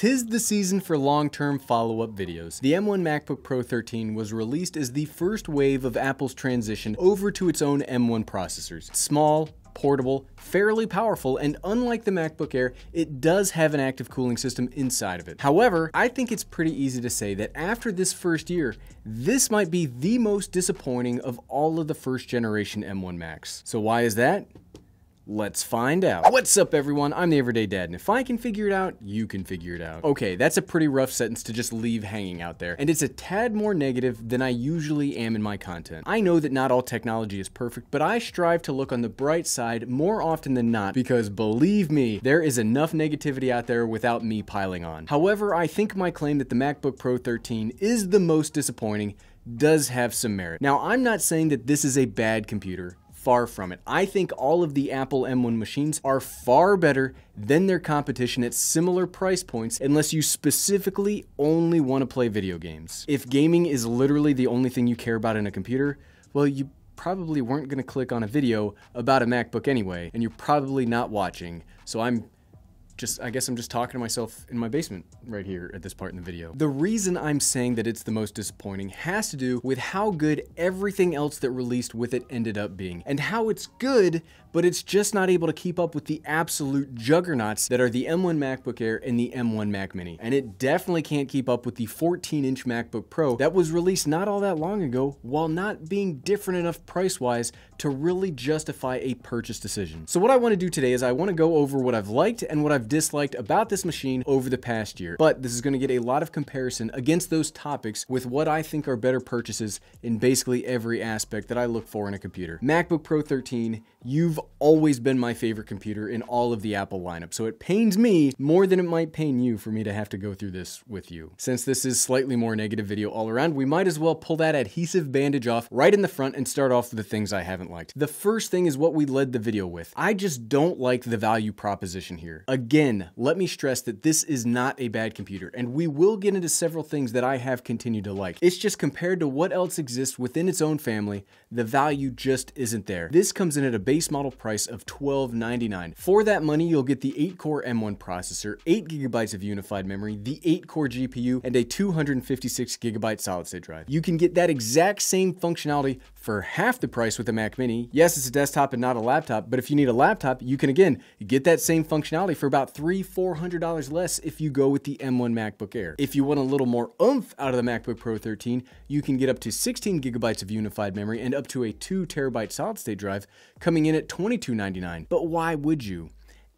Tis the season for long-term follow-up videos. The M1 MacBook Pro 13 was released as the first wave of Apple's transition over to its own M1 processors. small, portable, fairly powerful, and unlike the MacBook Air, it does have an active cooling system inside of it. However, I think it's pretty easy to say that after this first year, this might be the most disappointing of all of the first generation M1 Macs. So why is that? Let's find out. What's up everyone, I'm the Everyday Dad, and if I can figure it out, you can figure it out. Okay, that's a pretty rough sentence to just leave hanging out there, and it's a tad more negative than I usually am in my content. I know that not all technology is perfect, but I strive to look on the bright side more often than not, because believe me, there is enough negativity out there without me piling on. However, I think my claim that the MacBook Pro 13 is the most disappointing does have some merit. Now, I'm not saying that this is a bad computer. Far from it. I think all of the Apple M1 machines are far better than their competition at similar price points unless you specifically only want to play video games. If gaming is literally the only thing you care about in a computer, well, you probably weren't going to click on a video about a MacBook anyway, and you're probably not watching. So I'm just I guess I'm just talking to myself in my basement right here at this part in the video. The reason I'm saying that it's the most disappointing has to do with how good everything else that released with it ended up being and how it's good but it's just not able to keep up with the absolute juggernauts that are the M1 MacBook Air and the M1 Mac Mini. And it definitely can't keep up with the 14-inch MacBook Pro that was released not all that long ago while not being different enough price-wise to really justify a purchase decision. So what I want to do today is I want to go over what I've liked and what I've disliked about this machine over the past year. But this is going to get a lot of comparison against those topics with what I think are better purchases in basically every aspect that I look for in a computer. MacBook Pro 13, you've always been my favorite computer in all of the Apple lineup. So it pains me more than it might pain you for me to have to go through this with you. Since this is slightly more negative video all around, we might as well pull that adhesive bandage off right in the front and start off with the things I haven't not liked. The first thing is what we led the video with. I just don't like the value proposition here. Again, let me stress that this is not a bad computer and we will get into several things that I have continued to like. It's just compared to what else exists within its own family, the value just isn't there. This comes in at a base model price of 1299 dollars For that money, you'll get the 8-core M1 processor, 8 gigabytes of unified memory, the 8-core GPU, and a 256 gigabyte solid-state drive. You can get that exact same functionality for half the price with a Mac Mini. Yes, it's a desktop and not a laptop, but if you need a laptop, you can again get that same functionality for about three, four hundred dollars less if you go with the M1 MacBook Air. If you want a little more oomph out of the MacBook Pro 13, you can get up to 16 gigabytes of unified memory and up to a two terabyte solid state drive coming in at $22.99. But why would you?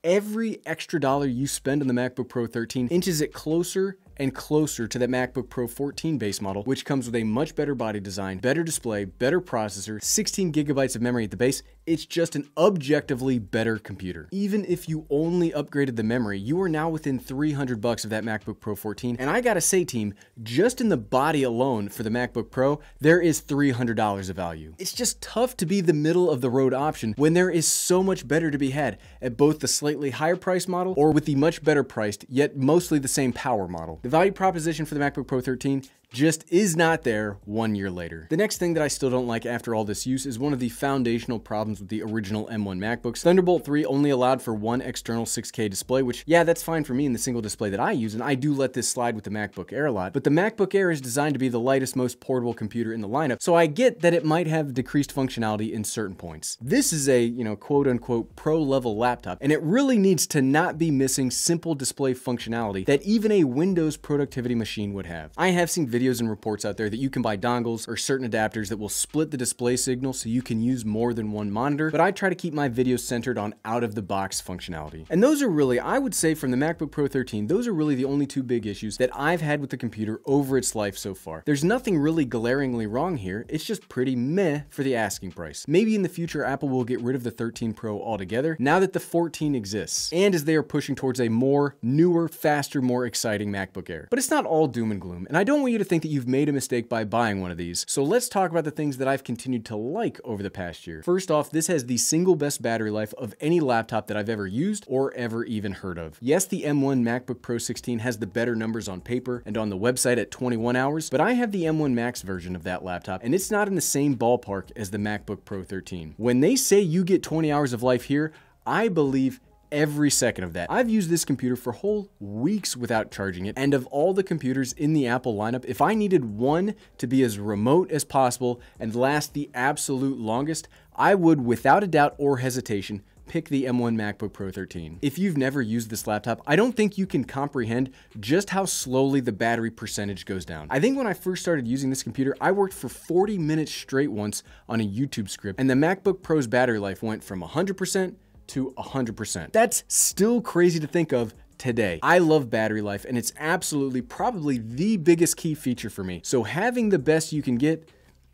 Every extra dollar you spend on the MacBook Pro 13 inches it closer and closer to that MacBook Pro 14 base model, which comes with a much better body design, better display, better processor, 16 gigabytes of memory at the base. It's just an objectively better computer. Even if you only upgraded the memory, you are now within 300 bucks of that MacBook Pro 14. And I gotta say team, just in the body alone for the MacBook Pro, there is $300 of value. It's just tough to be the middle of the road option when there is so much better to be had at both the slightly higher price model or with the much better priced, yet mostly the same power model. The value proposition for the MacBook Pro 13 just is not there one year later. The next thing that I still don't like after all this use is one of the foundational problems with the original M1 MacBooks. Thunderbolt 3 only allowed for one external 6K display, which yeah, that's fine for me in the single display that I use, and I do let this slide with the MacBook Air a lot, but the MacBook Air is designed to be the lightest, most portable computer in the lineup, so I get that it might have decreased functionality in certain points. This is a, you know, quote unquote pro level laptop, and it really needs to not be missing simple display functionality that even a Windows productivity machine would have. I have seen videos videos and reports out there that you can buy dongles or certain adapters that will split the display signal so you can use more than one monitor, but I try to keep my videos centered on out of the box functionality. And those are really, I would say from the MacBook Pro 13, those are really the only two big issues that I've had with the computer over its life so far. There's nothing really glaringly wrong here, it's just pretty meh for the asking price. Maybe in the future Apple will get rid of the 13 Pro altogether now that the 14 exists, and as they are pushing towards a more newer, faster, more exciting MacBook Air. But it's not all doom and gloom, and I don't want you to think that you've made a mistake by buying one of these. So let's talk about the things that I've continued to like over the past year. First off, this has the single best battery life of any laptop that I've ever used or ever even heard of. Yes, the M1 MacBook Pro 16 has the better numbers on paper and on the website at 21 hours, but I have the M1 Max version of that laptop and it's not in the same ballpark as the MacBook Pro 13. When they say you get 20 hours of life here, I believe every second of that. I've used this computer for whole weeks without charging it, and of all the computers in the Apple lineup, if I needed one to be as remote as possible and last the absolute longest, I would without a doubt or hesitation pick the M1 MacBook Pro 13. If you've never used this laptop, I don't think you can comprehend just how slowly the battery percentage goes down. I think when I first started using this computer, I worked for 40 minutes straight once on a YouTube script, and the MacBook Pro's battery life went from 100% to 100%. That's still crazy to think of today. I love battery life and it's absolutely probably the biggest key feature for me. So having the best you can get,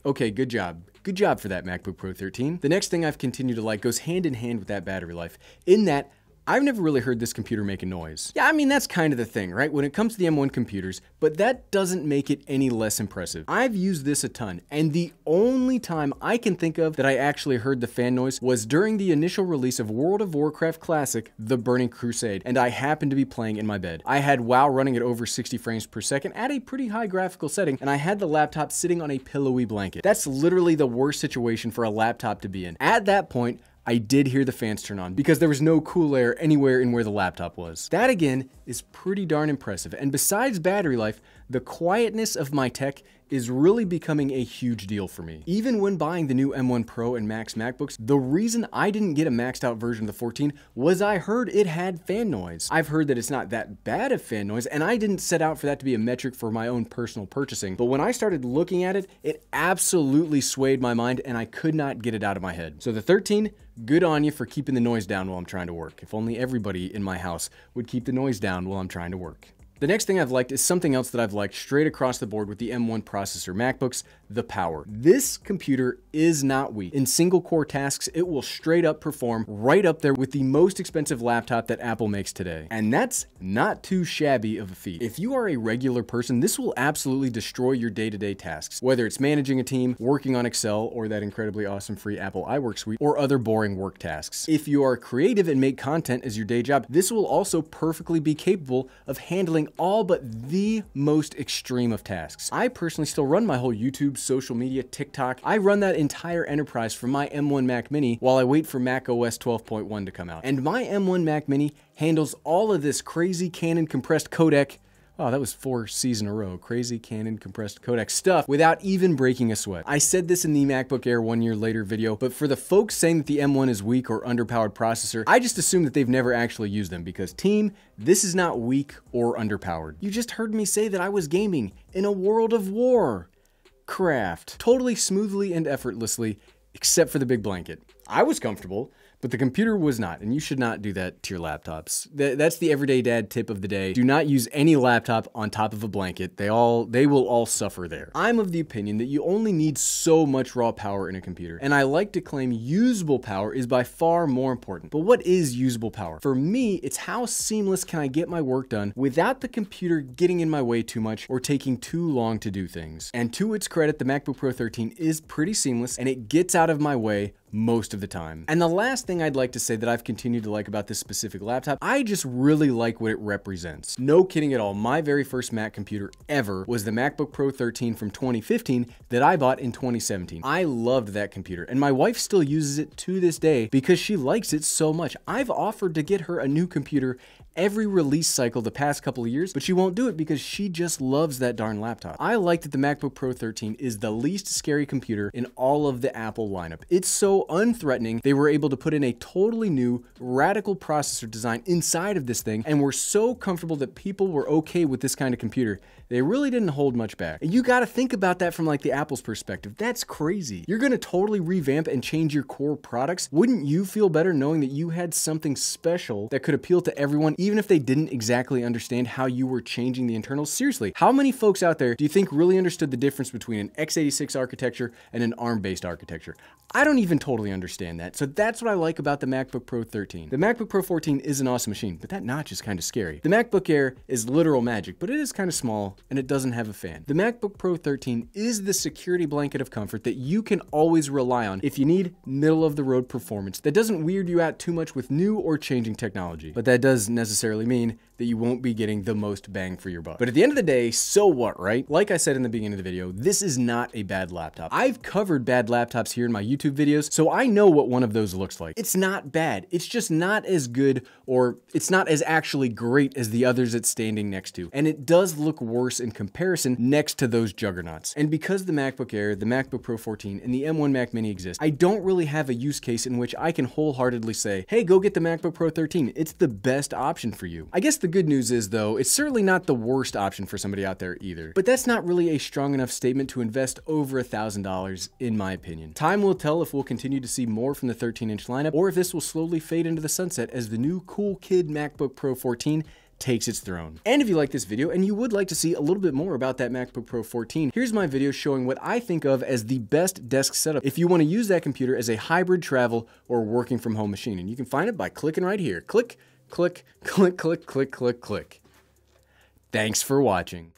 okay, good job. Good job for that MacBook Pro 13. The next thing I've continued to like goes hand in hand with that battery life in that I've never really heard this computer make a noise. Yeah, I mean, that's kind of the thing, right? When it comes to the M1 computers, but that doesn't make it any less impressive. I've used this a ton, and the only time I can think of that I actually heard the fan noise was during the initial release of World of Warcraft Classic, The Burning Crusade, and I happened to be playing in my bed. I had WoW running at over 60 frames per second at a pretty high graphical setting, and I had the laptop sitting on a pillowy blanket. That's literally the worst situation for a laptop to be in. At that point, I did hear the fans turn on because there was no cool air anywhere in where the laptop was. That again is pretty darn impressive. And besides battery life, the quietness of my tech is really becoming a huge deal for me. Even when buying the new M1 Pro and Max MacBooks, the reason I didn't get a maxed out version of the 14 was I heard it had fan noise. I've heard that it's not that bad of fan noise, and I didn't set out for that to be a metric for my own personal purchasing, but when I started looking at it, it absolutely swayed my mind and I could not get it out of my head. So the 13, good on you for keeping the noise down while I'm trying to work. If only everybody in my house would keep the noise down while I'm trying to work. The next thing I've liked is something else that I've liked straight across the board with the M1 processor MacBooks, the power. This computer is not weak. In single core tasks, it will straight up perform right up there with the most expensive laptop that Apple makes today. And that's not too shabby of a feat. If you are a regular person, this will absolutely destroy your day-to-day -day tasks, whether it's managing a team, working on Excel, or that incredibly awesome free Apple iWork suite, or other boring work tasks. If you are creative and make content as your day job, this will also perfectly be capable of handling all but the most extreme of tasks. I personally still run my whole YouTube, social media, TikTok. I run that entire enterprise for my M1 Mac Mini while I wait for Mac OS 12.1 to come out. And my M1 Mac Mini handles all of this crazy Canon compressed codec Oh, that was four C's in a row. Crazy Canon compressed codec stuff without even breaking a sweat. I said this in the MacBook Air one year later video, but for the folks saying that the M1 is weak or underpowered processor, I just assume that they've never actually used them because team, this is not weak or underpowered. You just heard me say that I was gaming in a world of war. Craft. Totally smoothly and effortlessly, except for the big blanket. I was comfortable. But the computer was not, and you should not do that to your laptops. Th that's the everyday dad tip of the day. Do not use any laptop on top of a blanket. They all they will all suffer there. I'm of the opinion that you only need so much raw power in a computer, and I like to claim usable power is by far more important. But what is usable power? For me, it's how seamless can I get my work done without the computer getting in my way too much or taking too long to do things. And to its credit, the MacBook Pro 13 is pretty seamless and it gets out of my way most of the time. And the last thing I'd like to say that I've continued to like about this specific laptop, I just really like what it represents. No kidding at all, my very first Mac computer ever was the MacBook Pro 13 from 2015 that I bought in 2017. I loved that computer and my wife still uses it to this day because she likes it so much. I've offered to get her a new computer every release cycle the past couple of years, but she won't do it because she just loves that darn laptop. I like that the MacBook Pro 13 is the least scary computer in all of the Apple lineup. It's so unthreatening, they were able to put in a totally new, radical processor design inside of this thing and were so comfortable that people were okay with this kind of computer. They really didn't hold much back. And you gotta think about that from like the Apple's perspective. That's crazy. You're gonna totally revamp and change your core products. Wouldn't you feel better knowing that you had something special that could appeal to everyone, even even if they didn't exactly understand how you were changing the internals. Seriously, how many folks out there do you think really understood the difference between an x86 architecture and an ARM-based architecture? I don't even totally understand that. So that's what I like about the MacBook Pro 13. The MacBook Pro 14 is an awesome machine, but that notch is kind of scary. The MacBook Air is literal magic, but it is kind of small and it doesn't have a fan. The MacBook Pro 13 is the security blanket of comfort that you can always rely on if you need middle of the road performance that doesn't weird you out too much with new or changing technology. But that does necessarily necessarily mean that you won't be getting the most bang for your buck. But at the end of the day, so what, right? Like I said in the beginning of the video, this is not a bad laptop. I've covered bad laptops here in my YouTube videos, so I know what one of those looks like. It's not bad. It's just not as good or it's not as actually great as the others it's standing next to. And it does look worse in comparison next to those juggernauts. And because the MacBook Air, the MacBook Pro 14, and the M1 Mac Mini exist, I don't really have a use case in which I can wholeheartedly say, hey, go get the MacBook Pro 13. It's the best option for you. I guess the the good news is, though, it's certainly not the worst option for somebody out there either. But that's not really a strong enough statement to invest over $1,000, in my opinion. Time will tell if we'll continue to see more from the 13-inch lineup, or if this will slowly fade into the sunset as the new cool kid MacBook Pro 14 takes its throne. And if you like this video and you would like to see a little bit more about that MacBook Pro 14, here's my video showing what I think of as the best desk setup if you want to use that computer as a hybrid travel or working from home machine. And you can find it by clicking right here. Click Click, click, click, click, click, click. Thanks for watching.